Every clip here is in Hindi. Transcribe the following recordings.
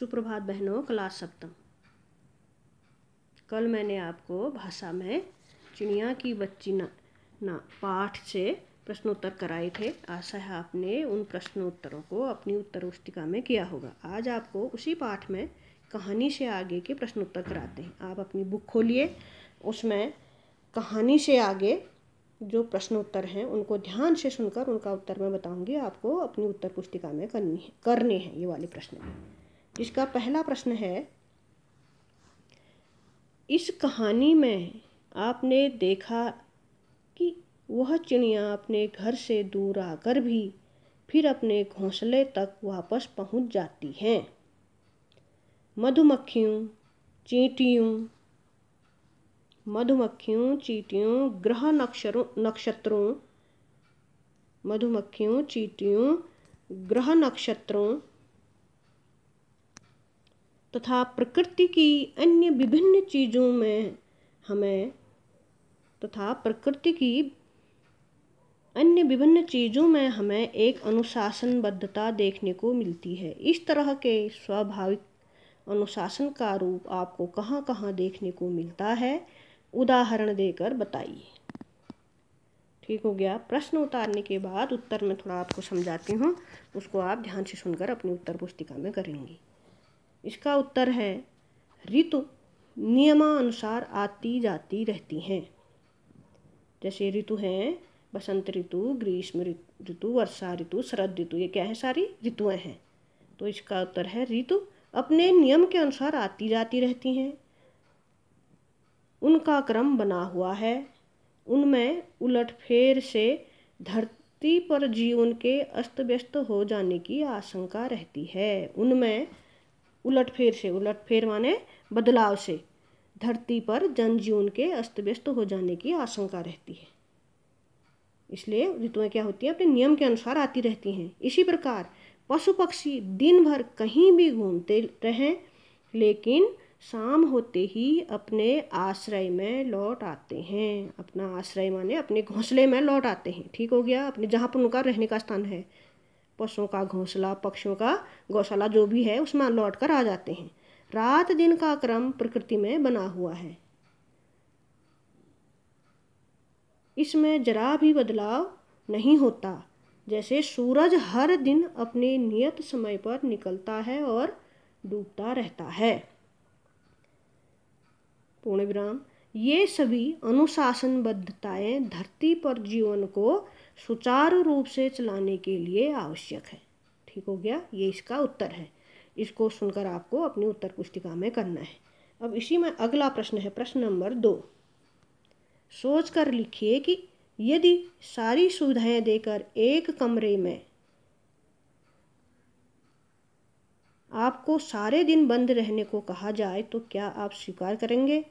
सुप्रभात बहनों क्लास सप्तम कल मैंने आपको भाषा में चिड़िया की बच्ची ना, ना पाठ से प्रश्नोत्तर कराए थे आशा है आपने उन प्रश्नोत्तरों को अपनी उत्तर पुस्तिका में किया होगा आज आपको उसी पाठ में कहानी से आगे के प्रश्नोत्तर कराते हैं आप अपनी बुक खोलिए उसमें कहानी से आगे जो प्रश्नोत्तर हैं उनको ध्यान से सुनकर उनका उत्तर मैं बताऊंगी आपको अपनी उत्तर पुस्तिका में करनी है करने हैं ये वाले प्रश्न जिसका पहला प्रश्न है इस कहानी में आपने देखा कि वह चिड़िया अपने घर से दूर आकर भी फिर अपने घोंसले तक वापस पहुंच जाती हैं मधुमक्खियों चींटियों मधुमक्खियों चींटियों ग्रह नक्षरों नक्षत्रों मधुमक्खियों चींटियों ग्रह नक्षत्रों तथा प्रकृति की अन्य विभिन्न चीज़ों में हमें तथा प्रकृति की अन्य विभिन्न चीज़ों में हमें एक अनुशासनबद्धता देखने को मिलती है इस तरह के स्वाभाविक अनुशासन का रूप आपको कहाँ कहाँ देखने को मिलता है उदाहरण देकर बताइए ठीक हो गया प्रश्न उतारने के बाद उत्तर में थोड़ा आपको समझाती हूँ उसको आप ध्यान से सुनकर अपनी उत्तर पुस्तिका में करेंगी इसका उत्तर है ऋतु नियमानुसार आती जाती रहती हैं जैसे ऋतु हैं बसंत ऋतु ग्रीष्म ऋतु वर्षा ऋतु शरद ऋतु ये क्या है सारी ऋतुएं हैं तो इसका उत्तर है ऋतु अपने नियम के अनुसार आती जाती रहती हैं उनका क्रम बना हुआ है उनमें उलटफेर से धरती पर जीवन के अस्त व्यस्त हो जाने की आशंका रहती है उनमें उलटफेर से उलटफेर माने बदलाव से धरती पर जनजीवन के अस्त व्यस्त हो जाने की आशंका रहती है इसलिए ऋतुएं क्या होती हैं अपने नियम के अनुसार आती रहती हैं इसी प्रकार पशु पक्षी दिन भर कहीं भी घूमते रहें लेकिन शाम होते ही अपने आश्रय में लौट आते हैं अपना आश्रय माने अपने घोंसले में लौट आते हैं ठीक हो गया अपने जहाँ पर उनका रहने का स्थान है पशुओं का घोंसला पक्षियों का गौशाला जो भी है उसमें लौट कर आ जाते हैं रात दिन का क्रम प्रकृति में बना हुआ है इसमें जरा भी बदलाव नहीं होता जैसे सूरज हर दिन अपने नियत समय पर निकलता है और डूबता रहता है पूर्ण विराम ये सभी अनुशासनबद्धताएं धरती पर जीवन को सुचारू रूप से चलाने के लिए आवश्यक है ठीक हो गया ये इसका उत्तर है इसको सुनकर आपको अपनी उत्तर पुस्तिका में करना है अब इसी में अगला प्रश्न है प्रश्न नंबर दो सोच कर लिखिए कि यदि सारी सुविधाएं देकर एक कमरे में आपको सारे दिन बंद रहने को कहा जाए तो क्या आप स्वीकार करेंगे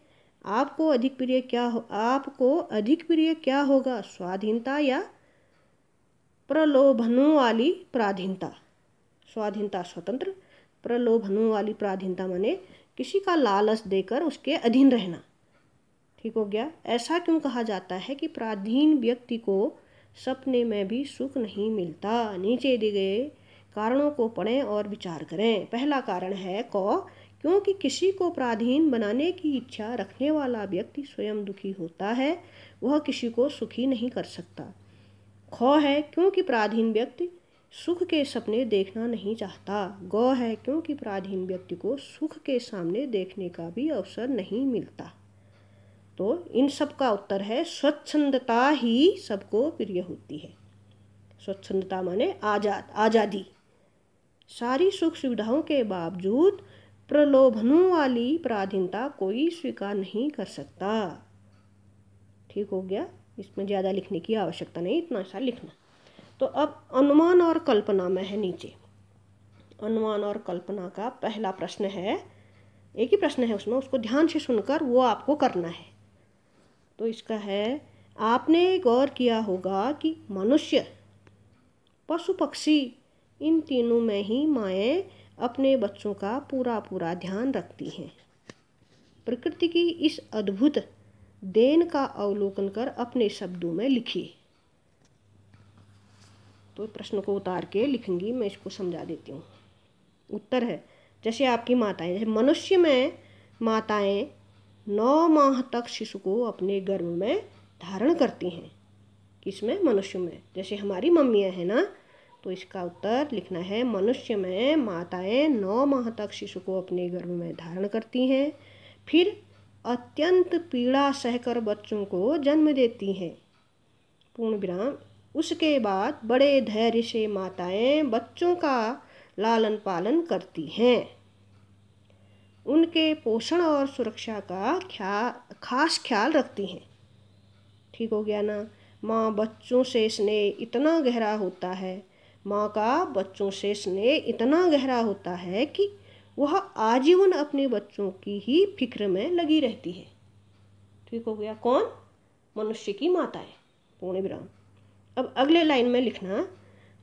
आपको अधिक प्रिय क्या हो आपको अधिक प्रिय क्या होगा स्वाधीनता या प्रलोभनों वाली प्राधीनता स्वाधीनता स्वतंत्र प्रलोभनों वाली प्राधीनता माने किसी का लालच देकर उसके अधीन रहना ठीक हो गया ऐसा क्यों कहा जाता है कि प्राधीन व्यक्ति को सपने में भी सुख नहीं मिलता नीचे दिए गए कारणों को पढ़ें और विचार करें पहला कारण है कौ क्योंकि किसी को प्राधीन बनाने की इच्छा रखने वाला व्यक्ति स्वयं दुखी होता है वह किसी को सुखी नहीं कर सकता ख है क्योंकि पराधीन व्यक्ति सुख के सपने देखना नहीं चाहता गौ है क्योंकि पराधीन व्यक्ति को सुख के सामने देखने का भी अवसर नहीं मिलता तो इन सब का उत्तर है स्वच्छंदता ही सबको प्रिय होती है स्वच्छंदता माने आजाद आज़ादी सारी सुख सुविधाओं के बावजूद प्रलोभनों वाली पराधीनता कोई स्वीकार नहीं कर सकता ठीक हो गया इसमें ज़्यादा लिखने की आवश्यकता नहीं इतना सा लिखना तो अब अनुमान और कल्पना में है नीचे अनुमान और कल्पना का पहला प्रश्न है एक ही प्रश्न है उसमें उसको ध्यान से सुनकर वो आपको करना है तो इसका है आपने गौर किया होगा कि मनुष्य पशु पक्षी इन तीनों में ही माएँ अपने बच्चों का पूरा पूरा ध्यान रखती हैं प्रकृति की इस अद्भुत देन का अवलोकन कर अपने शब्दों में लिखिए तो प्रश्न को उतार के लिखूंगी मैं इसको समझा देती हूँ उत्तर है जैसे आपकी माताएं जैसे मनुष्य में माताएं नौ माह तक शिशु को अपने गर्भ में धारण करती हैं किसमें मनुष्य में जैसे हमारी मम्मियाँ हैं ना तो इसका उत्तर लिखना है मनुष्य में माताएं नौ माह तक शिशु को अपने गर्भ में धारण करती हैं फिर अत्यंत पीड़ा सहकर बच्चों को जन्म देती हैं पूर्ण विराम उसके बाद बड़े धैर्य से माताएं बच्चों का लालन पालन करती हैं उनके पोषण और सुरक्षा का ख्या खास ख्याल रखती हैं ठीक हो गया ना माँ बच्चों से स्नेह इतना गहरा होता है माँ का बच्चों से स्नेह इतना गहरा होता है कि वह आजीवन अपने बच्चों की ही फिक्र में लगी रहती है ठीक हो गया कौन मनुष्य की है पूर्ण विराम अब अगले लाइन में लिखना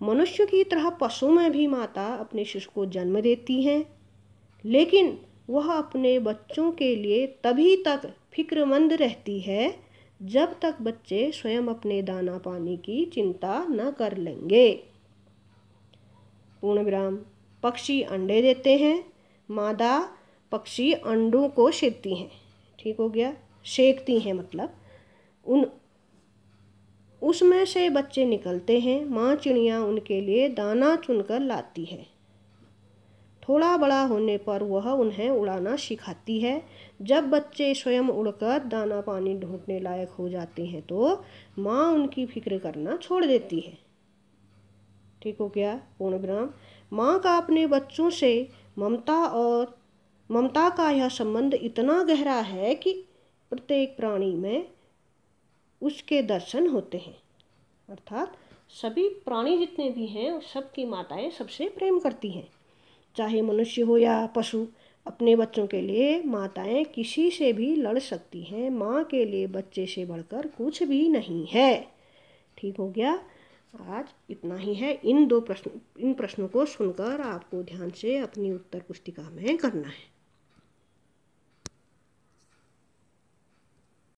मनुष्य की तरह पशु में भी माता अपने शिशु को जन्म देती हैं लेकिन वह अपने बच्चों के लिए तभी तक फिक्रमंद रहती है जब तक बच्चे स्वयं अपने दाना पानी की चिंता न कर लेंगे पूर्ण विराम पक्षी अंडे देते हैं मादा पक्षी अंडों को शेकती हैं ठीक हो गया शेकती हैं मतलब उन उसमें से बच्चे निकलते हैं माँ चिड़िया उनके लिए दाना चुनकर लाती है थोड़ा बड़ा होने पर वह उन्हें उड़ाना सिखाती है जब बच्चे स्वयं उड़कर दाना पानी ढूंढने लायक हो जाते हैं तो माँ उनकी फिक्र करना छोड़ देती है ठीक हो गया पूर्णग्राम माँ का अपने बच्चों से ममता और ममता का यह संबंध इतना गहरा है कि प्रत्येक प्राणी में उसके दर्शन होते हैं अर्थात सभी प्राणी जितने भी हैं सबकी माताएं सबसे प्रेम करती हैं चाहे मनुष्य हो या पशु अपने बच्चों के लिए माताएं किसी से भी लड़ सकती हैं माँ के लिए बच्चे से बढ़कर कुछ भी नहीं है ठीक हो गया आज इतना ही है इन दो प्रश्न इन प्रश्नों को सुनकर आपको ध्यान से अपनी उत्तर पुस्तिका में करना है